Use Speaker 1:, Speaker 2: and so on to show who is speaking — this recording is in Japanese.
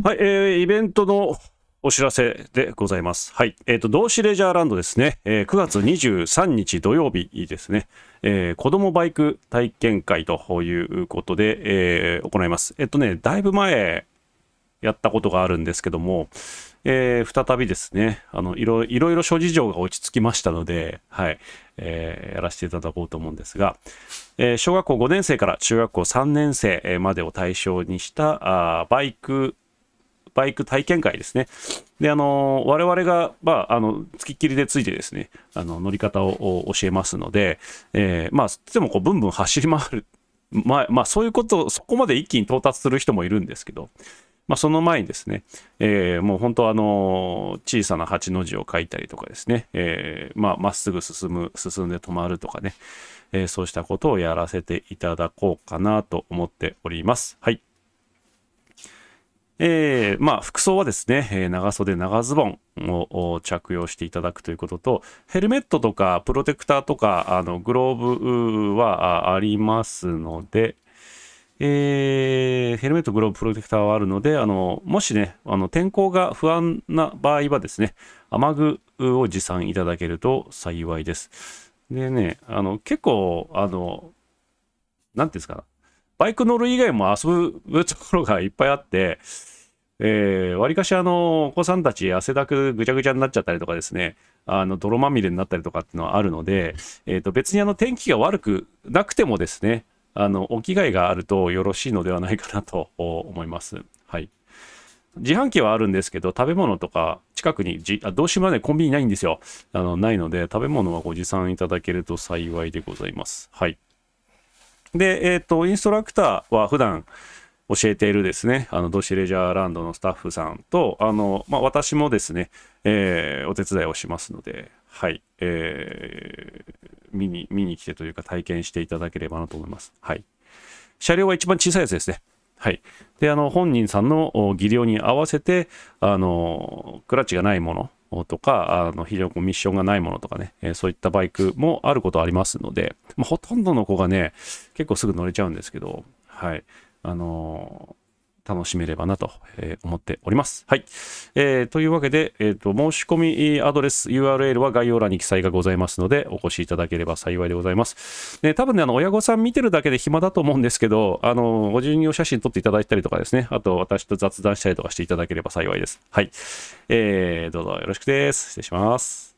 Speaker 1: はい、えー、イベントのお知らせでございます。はい。えっ、ー、と、同志レジャーランドですね。えー、9月23日土曜日ですね。えー、子供バイク体験会ということで、えー、行います。えっ、とね、だいぶ前やったことがあるんですけども、えー、再びですね、あの、いろいろ諸事情が落ち着きましたので、はい、えー、やらせていただこうと思うんですが、えー、小学校5年生から中学校3年生までを対象にした、あバイクバイク体験会ですね。で、あの、我々が、まあ、あの、付きっきりでついてですね、あの、乗り方を教えますので、えー、まあ、つってもこう、ブンブン走り回る。まあ、まあ、そういうこと、そこまで一気に到達する人もいるんですけど、まあ、その前にですね、えー、もう本当あの小さな8の字を書いたりとかですね、えー、まあ、まっすぐ進む、進んで止まるとかね、えー、そうしたことをやらせていただこうかなと思っております。はい。えー、まあ、服装はですね、えー、長袖、長ズボンを着用していただくということと、ヘルメットとかプロテクターとか、あの、グローブはありますので、えー、ヘルメット、グローブ、プロテクターはあるので、あの、もしね、あの、天候が不安な場合はですね、雨具を持参いただけると幸いです。でね、あの、結構、あの、なんていうんですか、バイク乗る以外も遊ぶところがいっぱいあって、えー、割かしあの、お子さんたち汗だくぐちゃぐちゃになっちゃったりとかですね、あの、泥まみれになったりとかっていうのはあるので、えっ、ー、と、別にあの、天気が悪くなくてもですね、あの、お着替えがあるとよろしいのではないかなと 思います。はい。自販機はあるんですけど、食べ物とか近くにじあ、どうしまでコンビニないんですよ。あの、ないので、食べ物はご持参いただけると幸いでございます。はい。で、えっ、ー、と、インストラクターは普段教えているですね、あの、ドシレジャーランドのスタッフさんと、あの、まあ、私もですね、えー、お手伝いをしますので、はい、えー、見に、見に来てというか体験していただければなと思います。はい。車両は一番小さいやつですね。はい。で、あの、本人さんの技量に合わせて、あの、クラッチがないもの、とか、あの、非常にこうミッションがないものとかね、えー、そういったバイクもあることありますので、まあ、ほとんどの子がね、結構すぐ乗れちゃうんですけど、はい。あのー楽しめればなと思っております。はい。えー、というわけで、えっ、ー、と、申し込みアドレス、URL は概要欄に記載がございますので、お越しいただければ幸いでございます。で多分ね、あの、親御さん見てるだけで暇だと思うんですけど、あの、ごにお写真撮っていただいたりとかですね、あと私と雑談したりとかしていただければ幸いです。はい。えー、どうぞよろしくです。失礼します。